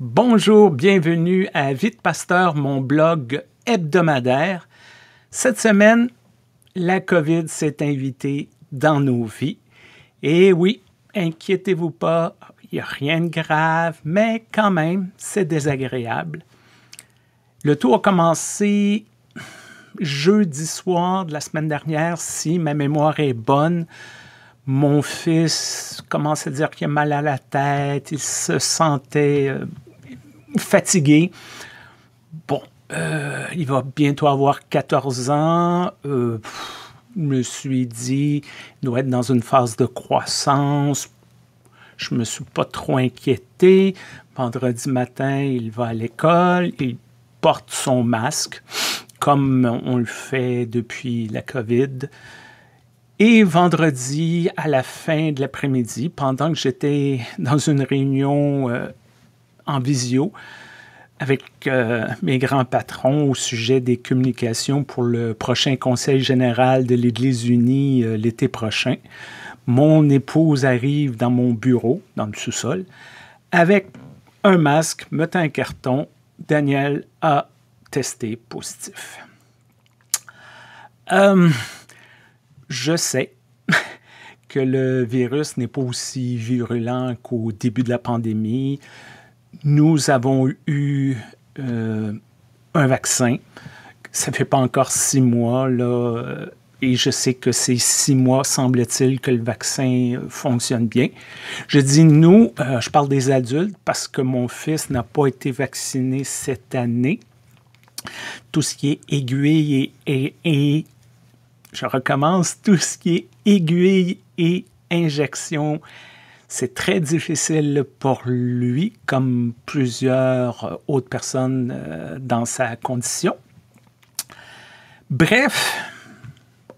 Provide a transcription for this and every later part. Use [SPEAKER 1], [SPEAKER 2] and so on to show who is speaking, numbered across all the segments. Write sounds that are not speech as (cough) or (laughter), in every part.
[SPEAKER 1] Bonjour, bienvenue à Vite Pasteur, mon blog hebdomadaire. Cette semaine, la COVID s'est invitée dans nos vies. Et oui, inquiétez-vous pas, il n'y a rien de grave, mais quand même, c'est désagréable. Le tout a commencé jeudi soir de la semaine dernière, si ma mémoire est bonne. Mon fils commence à dire qu'il a mal à la tête, il se sentait euh, fatigué. Bon, euh, il va bientôt avoir 14 ans. Euh, je me suis dit, il doit être dans une phase de croissance. Je me suis pas trop inquiété. Vendredi matin, il va à l'école. Il porte son masque, comme on le fait depuis la COVID. Et vendredi, à la fin de l'après-midi, pendant que j'étais dans une réunion euh, en visio avec euh, mes grands patrons au sujet des communications pour le prochain Conseil général de l'Église unie euh, l'été prochain. Mon épouse arrive dans mon bureau, dans le sous-sol, avec un masque, mettant un carton. Daniel a testé positif. Euh, je sais (laughs) que le virus n'est pas aussi virulent qu'au début de la pandémie nous avons eu euh, un vaccin. Ça fait pas encore six mois, là. Euh, et je sais que ces six mois, semble-t-il, que le vaccin euh, fonctionne bien. Je dis nous, je parle des adultes parce que mon fils n'a pas été vacciné cette année. Tout ce qui est aiguille et, et je recommence, tout ce qui est aiguille et injection c'est très difficile pour lui, comme plusieurs euh, autres personnes euh, dans sa condition. Bref,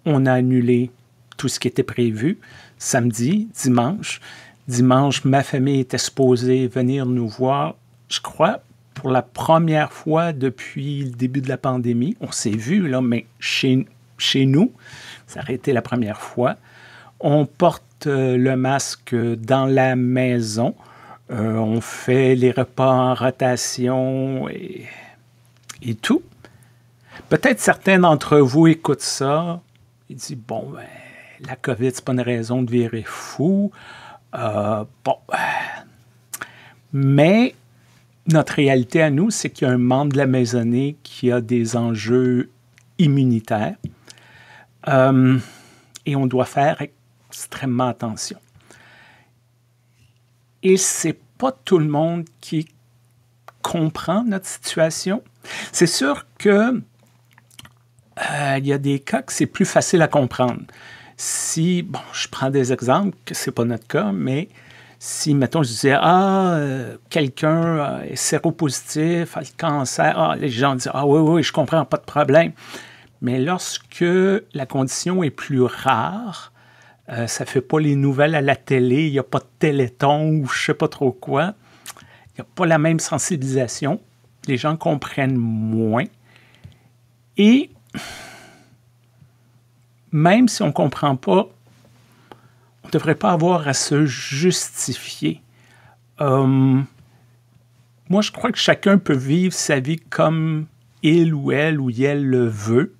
[SPEAKER 1] on a annulé tout ce qui était prévu samedi, dimanche. Dimanche, ma famille était supposée venir nous voir, je crois, pour la première fois depuis le début de la pandémie. On s'est vu, là, mais chez, chez nous, ça aurait été la première fois. On porte euh, le masque dans la maison. Euh, on fait les repas en rotation et, et tout. Peut-être certains d'entre vous écoutent ça et disent Bon, ben, la COVID, c'est pas une raison de virer fou. Euh, bon. Mais notre réalité à nous, c'est qu'il y a un membre de la maisonnée qui a des enjeux immunitaires. et on doit faire extrêmement attention. Et c'est pas tout le monde qui comprend notre situation. C'est sûr que euh, il y a des cas que c'est plus facile à comprendre. Si, bon, je prends des exemples, que c'est pas notre cas, mais si, mettons, je disais, ah, euh, quelqu'un euh, est séropositif, a le cancer, ah, les gens disent, ah oui, oui, je comprends, pas de problème. Mais lorsque la condition est plus rare, ça euh, ça fait pas les nouvelles à la télé, il n'y a pas de téléthon ou je sais pas trop quoi. Il n'y a pas la même sensibilisation. Les gens comprennent moins. Et même si on ne comprend pas, on ne devrait pas avoir à se justifier. Hum, moi, je crois que chacun peut vivre sa vie comme il ou elle ou elle le veut.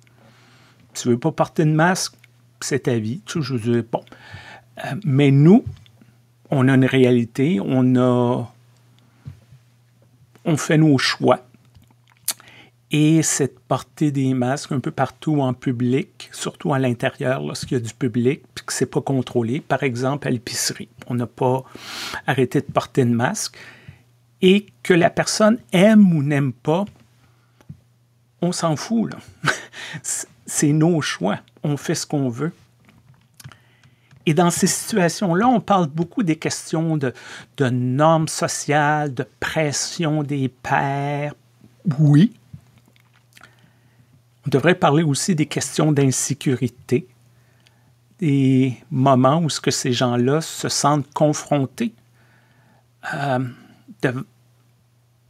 [SPEAKER 1] Tu veux pas porter de masque? cet avis. Toujours, bon. Euh, mais nous, on a une réalité, on a. On fait nos choix. Et cette portée des masques un peu partout en public, surtout à l'intérieur lorsqu'il y a du public, puis que ce n'est pas contrôlé, par exemple à l'épicerie, on n'a pas arrêté de porter de masque, et que la personne aime ou n'aime pas, on s'en fout. Là. (laughs) c'est nos choix. On fait ce qu'on veut. Et dans ces situations-là, on parle beaucoup des questions de, de normes sociales, de pression des pères, Oui. On devrait parler aussi des questions d'insécurité, des moments où ce que ces gens-là se sentent confrontés. Euh,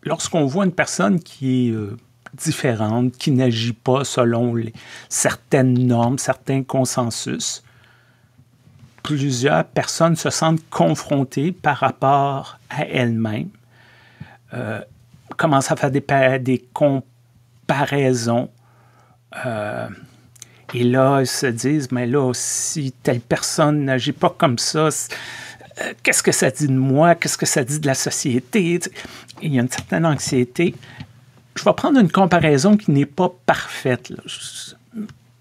[SPEAKER 1] lorsqu'on voit une personne qui est... Euh, différentes, qui n'agit pas selon certaines normes, certains consensus. Plusieurs personnes se sentent confrontées par rapport à elles-mêmes, euh, commencent à faire des, des comparaisons. Euh, et là, elles se disent, mais là, si telle personne n'agit pas comme ça, euh, qu'est-ce que ça dit de moi? Qu'est-ce que ça dit de la société? Il y a une certaine anxiété je vais prendre une comparaison qui n'est pas parfaite.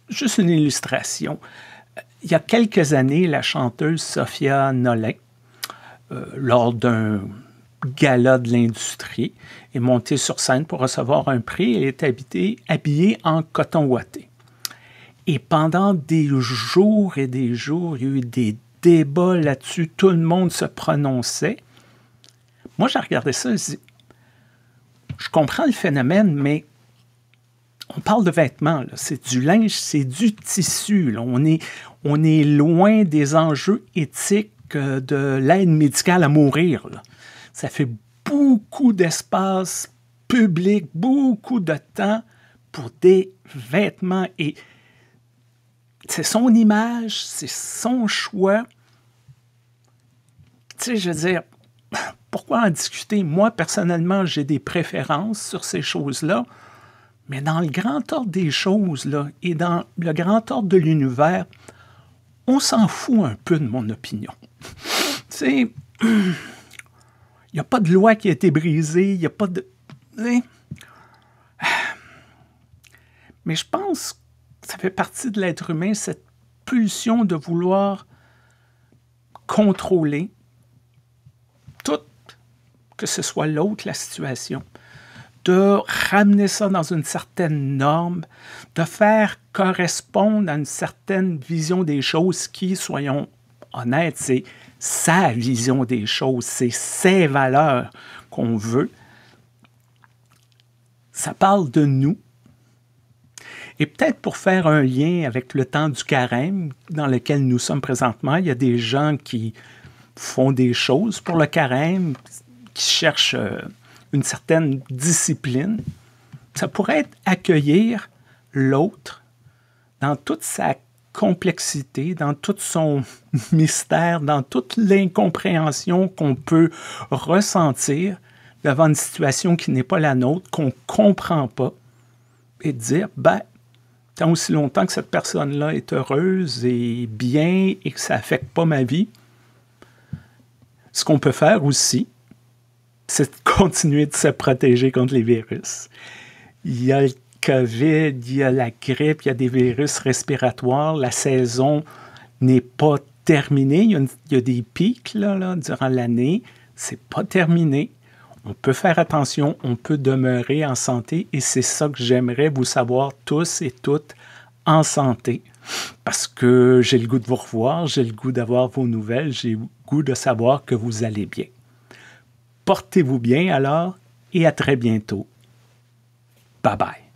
[SPEAKER 1] Juste une illustration. Euh, il y a quelques années, la chanteuse Sophia Nollet, euh, lors d'un gala de l'industrie, est montée sur scène pour recevoir un prix. Elle est habillée en coton ouaté. Et pendant des jours et des jours, il y a eu des débats là-dessus. Tout le monde se prononçait. Moi, j'ai regardé ça je comprends le phénomène, mais on parle de vêtements, c'est du linge, c'est du tissu. On, est, loin des enjeux éthiques euh, de l'aide médicale à mourir. Ça fait beaucoup d'espace public, beaucoup de temps pour des vêtements. Et c'est son image, c'est son choix. Tu sais, je veux dire, pourquoi en discuter? Moi, personnellement, j'ai des préférences sur ces choses-là, mais dans le grand ordre des choses là, et dans le grand ordre de l'univers, on s'en fout un peu de mon opinion. (laughs) tu il (clears throat) n'y a pas de loi qui a été brisée, il n'y a pas de... (sighs) mais je pense que ça fait partie de l'être humain, cette pulsion de vouloir contrôler, que ce soit l'autre la situation, de ramener ça dans une certaine norme, de faire correspondre à une certaine vision des choses qui, soyons honnêtes, c'est sa vision des choses, c'est ses valeurs qu'on veut. Ça parle de nous. Et peut-être pour faire un lien avec le temps du carême dans lequel nous sommes présentement, il y a des gens qui font des choses pour le carême, cherche euh, une certaine discipline, ça pourrait être accueillir l'autre dans toute sa complexité, dans tout son (laughs) mystère, dans toute l'incompréhension qu'on peut ressentir devant une situation qui n'est pas la nôtre, qu'on ne comprend pas, et dire, ben, tant aussi longtemps que cette personne-là est heureuse et bien et que ça n'affecte pas ma vie, ce qu'on peut faire aussi, c'est de continuer de se protéger contre les virus. Il y a le COVID, il y a la grippe, il y a des virus respiratoires. La saison n'est pas terminée. Il y a, des pics là, durant l'année. C'est pas terminé. On peut faire attention, on peut demeurer en santé et c'est ça que j'aimerais vous savoir tous et toutes en santé. Parce que j'ai le goût de vous revoir, j'ai le goût d'avoir vos nouvelles, j'ai le goût de savoir que vous allez bien. Portez-vous bien alors et à très bientôt. Bye bye.